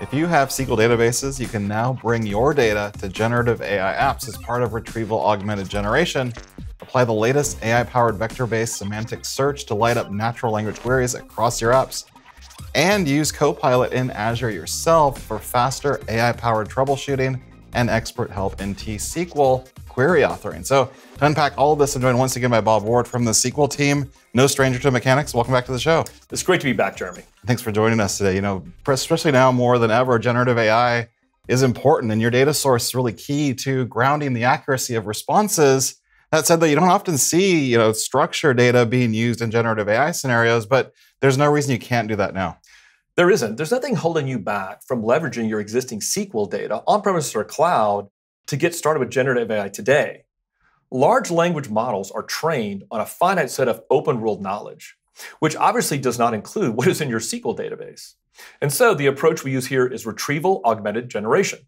If you have SQL databases, you can now bring your data to generative AI apps as part of retrieval augmented generation. Apply the latest AI powered vector based semantic search to light up natural language queries across your apps. And use Copilot in Azure yourself for faster AI powered troubleshooting and expert help in T SQL query authoring. So to unpack all this, I'm joined once again by Bob Ward from the SQL team. No stranger to mechanics. Welcome back to the show. It's great to be back, Jeremy. Thanks for joining us today. You know, especially now more than ever, generative AI is important and your data source is really key to grounding the accuracy of responses. That said, though, you don't often see, you know, structured data being used in generative AI scenarios, but there's no reason you can't do that now. There isn't. There's nothing holding you back from leveraging your existing SQL data on premise or cloud to get started with generative AI today, large language models are trained on a finite set of open world knowledge, which obviously does not include what is in your SQL database. And so the approach we use here is retrieval augmented generation,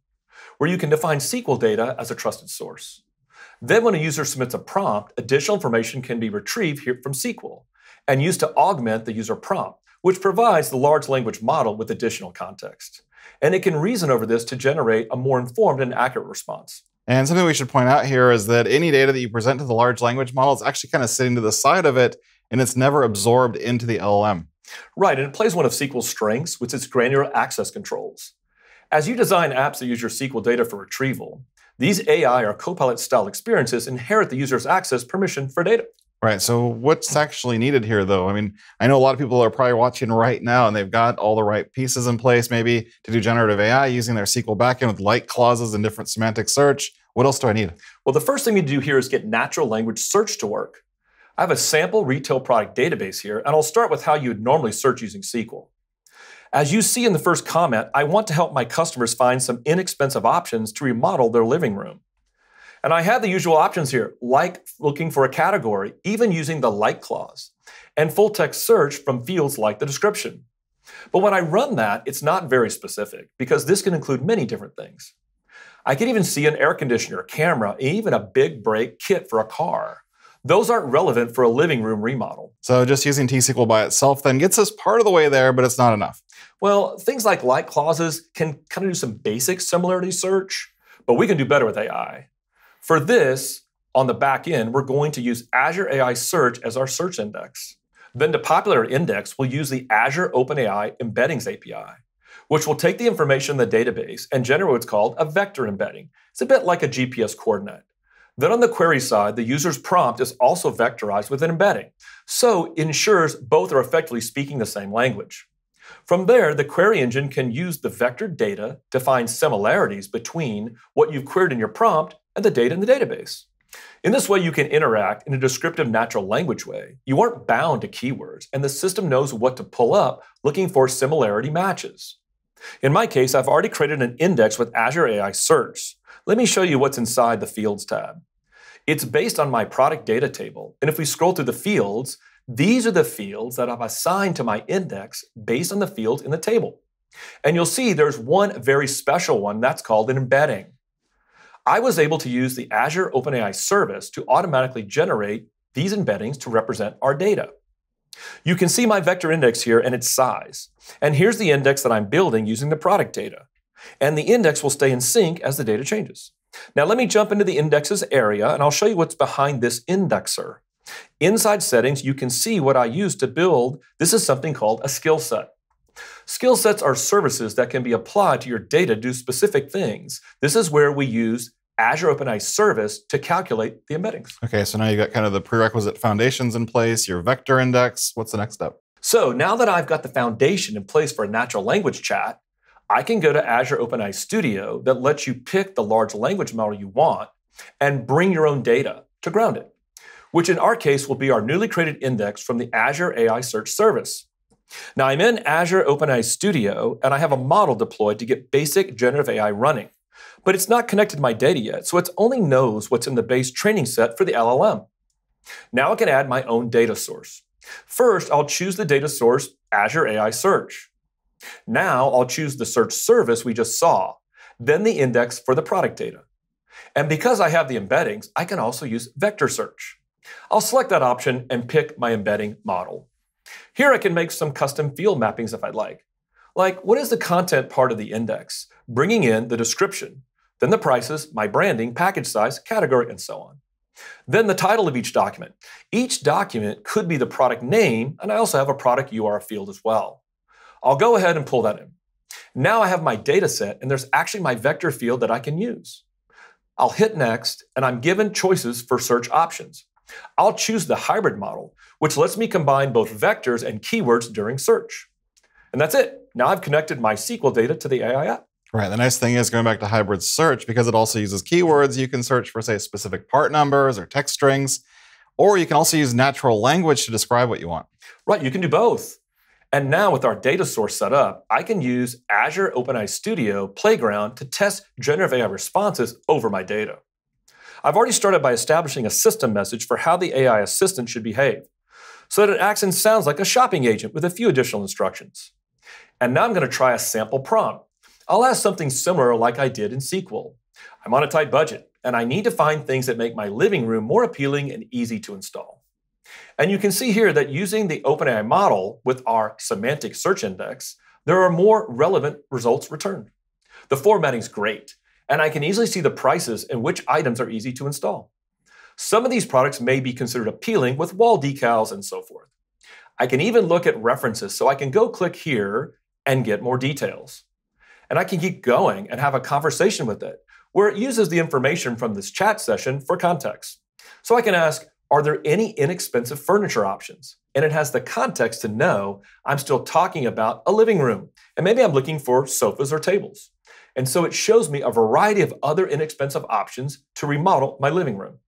where you can define SQL data as a trusted source. Then when a user submits a prompt, additional information can be retrieved from SQL and used to augment the user prompt, which provides the large language model with additional context. And it can reason over this to generate a more informed and accurate response. And something we should point out here is that any data that you present to the large language model is actually kind of sitting to the side of it, and it's never absorbed into the LLM. Right, and it plays one of SQL's strengths, which is granular access controls. As you design apps that use your SQL data for retrieval, these AI or Copilot style experiences inherit the user's access permission for data. Right. So what's actually needed here, though? I mean, I know a lot of people are probably watching right now, and they've got all the right pieces in place, maybe to do generative AI using their SQL backend with LIKE clauses and different semantic search. What else do I need? Well, the first thing you do here is get natural language search to work. I have a sample retail product database here, and I'll start with how you would normally search using SQL. As you see in the first comment, I want to help my customers find some inexpensive options to remodel their living room. And I had the usual options here, like looking for a category, even using the like clause, and full text search from fields like the description. But when I run that, it's not very specific because this can include many different things. I can even see an air conditioner, camera, even a big brake kit for a car. Those aren't relevant for a living room remodel. So just using T-SQL by itself then gets us part of the way there, but it's not enough. Well, things like like clauses can kind of do some basic similarity search, but we can do better with AI. For this, on the back end, we're going to use Azure AI Search as our search index. Then to populate our index, we'll use the Azure OpenAI Embeddings API, which will take the information in the database and generate what's called a vector embedding. It's a bit like a GPS coordinate. Then on the query side, the user's prompt is also vectorized with an embedding, so ensures both are effectively speaking the same language. From there, the query engine can use the vector data to find similarities between what you've queried in your prompt and the data in the database. In this way, you can interact in a descriptive natural language way. You aren't bound to keywords, and the system knows what to pull up looking for similarity matches. In my case, I've already created an index with Azure AI Search. Let me show you what's inside the Fields tab. It's based on my product data table, and if we scroll through the fields, these are the fields that I've assigned to my index based on the fields in the table. And you'll see there's one very special one that's called an embedding. I was able to use the Azure OpenAI service to automatically generate these embeddings to represent our data. You can see my vector index here and its size. And here's the index that I'm building using the product data. And the index will stay in sync as the data changes. Now let me jump into the indexes area and I'll show you what's behind this indexer. Inside settings, you can see what I use to build. This is something called a skill set. Skill sets are services that can be applied to your data to do specific things. This is where we use Azure OpenAI Service to calculate the embeddings. Okay, so now you've got kind of the prerequisite foundations in place, your vector index. What's the next step? So now that I've got the foundation in place for a natural language chat, I can go to Azure OpenAI Studio that lets you pick the large language model you want and bring your own data to ground it which in our case will be our newly created index from the Azure AI Search Service. Now I'm in Azure OpenAI Studio and I have a model deployed to get basic generative AI running. But it's not connected to my data yet, so it only knows what's in the base training set for the LLM. Now I can add my own data source. First, I'll choose the data source Azure AI Search. Now I'll choose the search service we just saw, then the index for the product data. And because I have the embeddings, I can also use vector search. I'll select that option and pick my embedding model. Here I can make some custom field mappings if I'd like. Like, what is the content part of the index? Bringing in the description, then the prices, my branding, package size, category, and so on. Then the title of each document. Each document could be the product name, and I also have a product URL field as well. I'll go ahead and pull that in. Now I have my data set, and there's actually my vector field that I can use. I'll hit next, and I'm given choices for search options. I'll choose the hybrid model, which lets me combine both vectors and keywords during search. And that's it. Now I've connected my SQL data to the AI app. Right. The nice thing is going back to hybrid search, because it also uses keywords, you can search for, say, specific part numbers or text strings, or you can also use natural language to describe what you want. Right. You can do both. And now with our data source set up, I can use Azure OpenAI Studio Playground to test generative AI responses over my data. I've already started by establishing a system message for how the AI assistant should behave, so that it acts and sounds like a shopping agent with a few additional instructions. And now I'm going to try a sample prompt. I'll ask something similar like I did in SQL. I'm on a tight budget, and I need to find things that make my living room more appealing and easy to install. And you can see here that using the OpenAI model with our semantic search index, there are more relevant results returned. The formatting's great, and I can easily see the prices and which items are easy to install. Some of these products may be considered appealing with wall decals and so forth. I can even look at references, so I can go click here and get more details. And I can keep going and have a conversation with it, where it uses the information from this chat session for context. So I can ask, are there any inexpensive furniture options? And it has the context to know I'm still talking about a living room, and maybe I'm looking for sofas or tables. And so it shows me a variety of other inexpensive options to remodel my living room.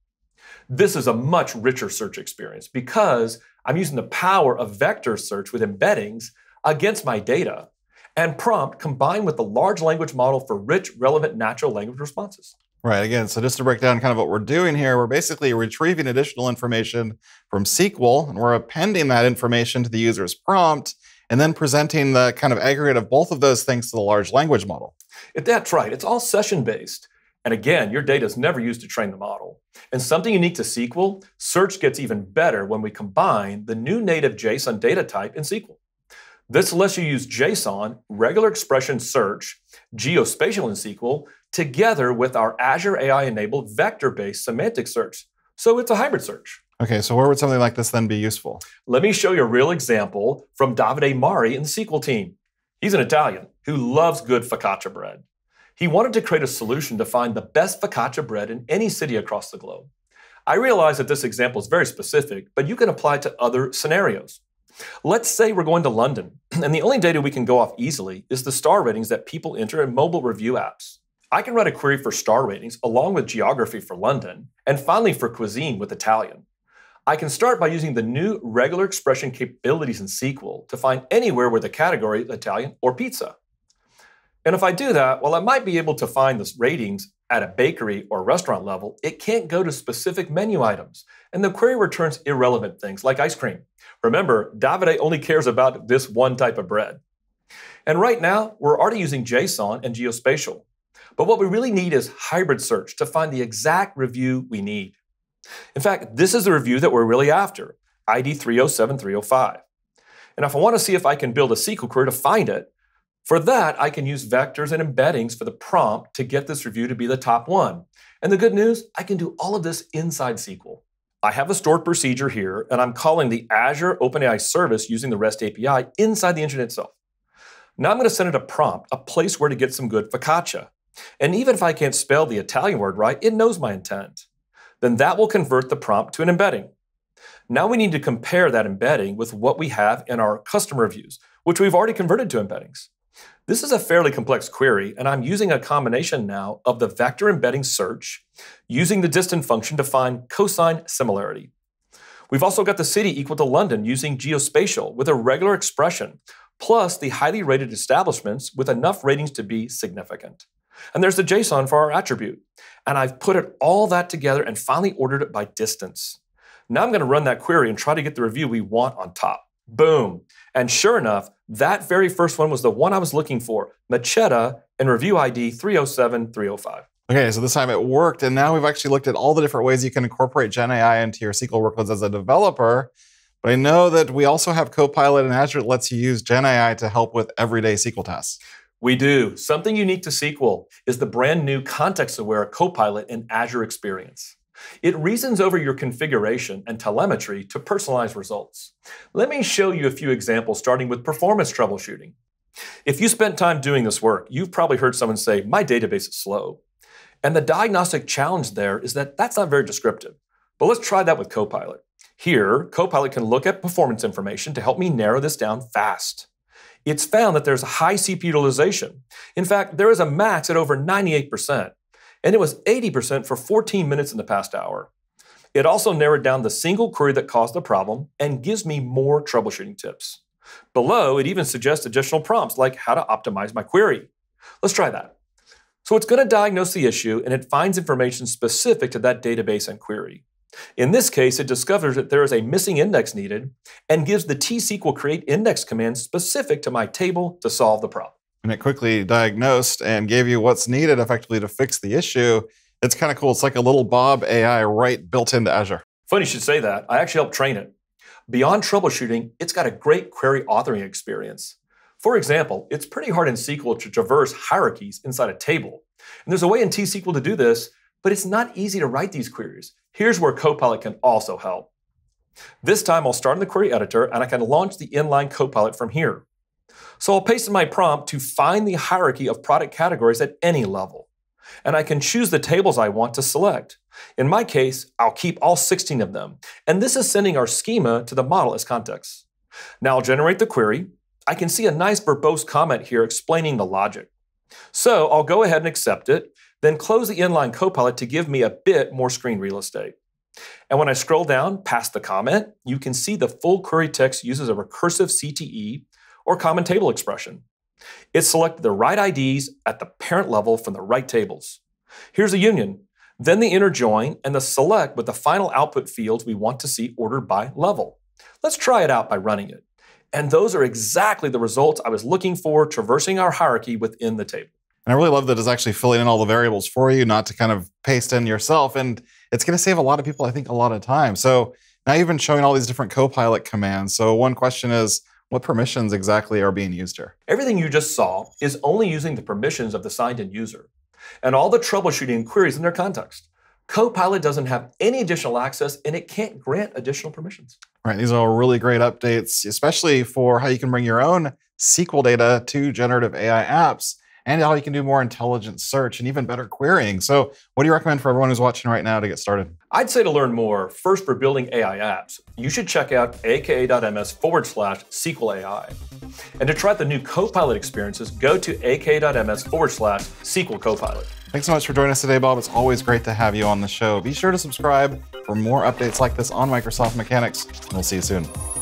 This is a much richer search experience because I'm using the power of vector search with embeddings against my data and prompt combined with the large language model for rich, relevant natural language responses. Right. Again, so just to break down kind of what we're doing here, we're basically retrieving additional information from SQL and we're appending that information to the user's prompt and then presenting the kind of aggregate of both of those things to the large language model. If that's right, it's all session based. And again, your data is never used to train the model. And something unique to SQL, search gets even better when we combine the new native JSON data type in SQL. This lets you use JSON, regular expression search, geospatial in SQL, together with our Azure AI enabled vector based semantic search. So it's a hybrid search. Okay, so where would something like this then be useful? Let me show you a real example from Davide Mari in the SQL team. He's an Italian who loves good focaccia bread. He wanted to create a solution to find the best focaccia bread in any city across the globe. I realize that this example is very specific, but you can apply it to other scenarios. Let's say we're going to London, and the only data we can go off easily is the star ratings that people enter in mobile review apps. I can write a query for star ratings along with geography for London, and finally for cuisine with Italian. I can start by using the new regular expression capabilities in SQL to find anywhere where the category is Italian or pizza. And if I do that, while I might be able to find the ratings at a bakery or restaurant level, it can't go to specific menu items. And the query returns irrelevant things like ice cream. Remember, Davide only cares about this one type of bread. And right now, we're already using JSON and geospatial. But what we really need is hybrid search to find the exact review we need. In fact, this is the review that we're really after, ID 307-305. And if I want to see if I can build a SQL query to find it, for that, I can use vectors and embeddings for the prompt to get this review to be the top one. And the good news, I can do all of this inside SQL. I have a stored procedure here, and I'm calling the Azure OpenAI service using the REST API inside the engine itself. Now I'm going to send it a prompt, a place where to get some good focaccia. And even if I can't spell the Italian word right, it knows my intent. Then that will convert the prompt to an embedding. Now we need to compare that embedding with what we have in our customer reviews, which we've already converted to embeddings. This is a fairly complex query, and I'm using a combination now of the vector embedding search using the distant function to find cosine similarity. We've also got the city equal to London using geospatial with a regular expression, plus the highly rated establishments with enough ratings to be significant. And there's the JSON for our attribute. And I've put it all that together and finally ordered it by distance. Now I'm going to run that query and try to get the review we want on top. Boom. And sure enough, that very first one was the one I was looking for Machetta and review ID 307 305. Okay, so this time it worked, and now we've actually looked at all the different ways you can incorporate Gen AI into your SQL workloads as a developer. But I know that we also have Copilot and Azure that lets you use Gen AI to help with everyday SQL tasks. We do. Something unique to SQL is the brand new context aware Copilot in Azure experience. It reasons over your configuration and telemetry to personalize results. Let me show you a few examples starting with performance troubleshooting. If you spent time doing this work, you've probably heard someone say, my database is slow. And the diagnostic challenge there is that that's not very descriptive. But let's try that with Copilot. Here, Copilot can look at performance information to help me narrow this down fast. It's found that there's high CPU utilization. In fact, there is a max at over 98% and it was 80% for 14 minutes in the past hour. It also narrowed down the single query that caused the problem and gives me more troubleshooting tips. Below, it even suggests additional prompts like how to optimize my query. Let's try that. So it's going to diagnose the issue and it finds information specific to that database and query. In this case, it discovers that there is a missing index needed and gives the tsql create index command specific to my table to solve the problem and it quickly diagnosed and gave you what's needed effectively to fix the issue. It's kind of cool. It's like a little Bob AI right built into Azure. Funny you should say that. I actually helped train it. Beyond troubleshooting, it's got a great query authoring experience. For example, it's pretty hard in SQL to traverse hierarchies inside a table. And there's a way in T-SQL to do this, but it's not easy to write these queries. Here's where Copilot can also help. This time, I'll start in the query editor, and I can launch the inline Copilot from here. So I'll paste in my prompt to find the hierarchy of product categories at any level. And I can choose the tables I want to select. In my case, I'll keep all 16 of them. And this is sending our schema to the model as context. Now I'll generate the query. I can see a nice verbose comment here explaining the logic. So I'll go ahead and accept it, then close the inline copilot to give me a bit more screen real estate. And when I scroll down past the comment, you can see the full query text uses a recursive CTE or common table expression. It selected the right IDs at the parent level from the right tables. Here's a union, then the inner join and the select with the final output fields we want to see ordered by level. Let's try it out by running it. And those are exactly the results I was looking for traversing our hierarchy within the table. And I really love that it's actually filling in all the variables for you, not to kind of paste in yourself. And it's going to save a lot of people, I think, a lot of time. So now you've been showing all these different Copilot commands. So one question is, what permissions exactly are being used here? Everything you just saw is only using the permissions of the signed in user and all the troubleshooting queries in their context. Copilot doesn't have any additional access and it can't grant additional permissions. Right, these are all really great updates, especially for how you can bring your own SQL data to generative AI apps and how you can do more intelligent search and even better querying. So, what do you recommend for everyone who's watching right now to get started? I'd say to learn more, first for building AI apps, you should check out aka.ms forward slash SQL AI. And to try the new Copilot experiences, go to aka.ms forward slash SQL Copilot. Thanks so much for joining us today, Bob. It's always great to have you on the show. Be sure to subscribe for more updates like this on Microsoft Mechanics, we'll see you soon.